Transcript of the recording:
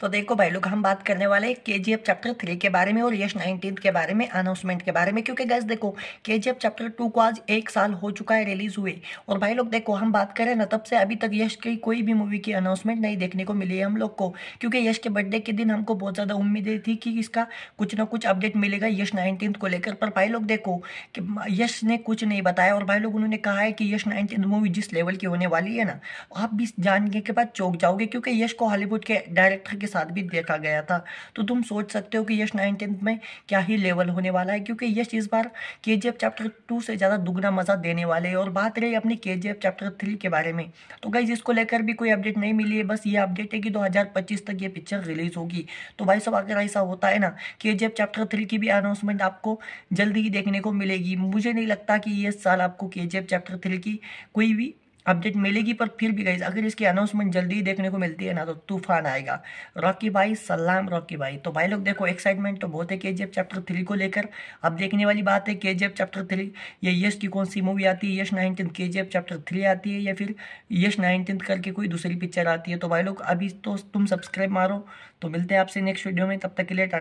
तो देखो भाई लोग हम बात करने वाले के जी एफ चैप्टर थ्री के बारे में और यश नाइनटीन के बारे में अनाउंसमेंट के बारे में क्योंकि गैस देखो के जी एफ चैप्टर टू को आज एक साल हो चुका है रिलीज हुए और भाई लोग देखो हम बात करें ना तब से अभी तक यश की कोई भी मूवी की अनाउंसमेंट नहीं देखने को मिली है हम लोग को क्योंकि यश के बर्थडे के दिन हमको बहुत ज़्यादा उम्मीदें थी कि इसका कुछ ना कुछ अपडेट मिलेगा यश नाइनटीन को लेकर पर भाई लोग देखो कि यश ने कुछ नहीं बताया और भाई लोग उन्होंने कहा है कि यश नाइनटीन मूवी जिस लेवल की होने वाली है ना आप भी जानने के बाद चौक जाओगे क्योंकि यश को हॉलीवुड के डायरेक्टर के के साथ भी देखा गया था तो तुम सोच सकते हो कि यश नाइन टेंथ में क्या ही लेवल होने वाला है क्योंकि यश इस बार के चैप्टर टू से ज़्यादा दुगना मज़ा देने वाले हैं और बात रही अपनी के चैप्टर थ्री के बारे में तो गई इसको लेकर भी कोई अपडेट नहीं मिली है बस ये अपडेट है कि 2025 तक ये पिक्चर रिलीज होगी तो भाई सब अगर ऐसा होता है ना के चैप्टर थ्री की भी अनाउंसमेंट आपको जल्दी ही देखने को मिलेगी मुझे नहीं लगता कि ये साल आपको के चैप्टर थ्री की कोई भी अपडेट मिलेगी पर फिर भी गई अगर इसकी अनाउंसमेंट जल्दी देखने को मिलती है ना तो तूफान आएगा रॉकी भाई सलाम रॉकी भाई तो भाई लोग देखो एक्साइटमेंट तो बहुत है के चैप्टर थ्री को लेकर अब देखने वाली बात है के चैप्टर थ्री या यश की कौन सी मूवी आती है यश नाइनटीन के चैप्टर थ्री आती है या फिर यश नाइनटीन करके कोई दूसरी पिक्चर आती है तो भाई लोग अभी तो तुम सब्सक्राइब मारो तो मिलते हैं आपसे नेक्स्ट वीडियो में तब तक के लिए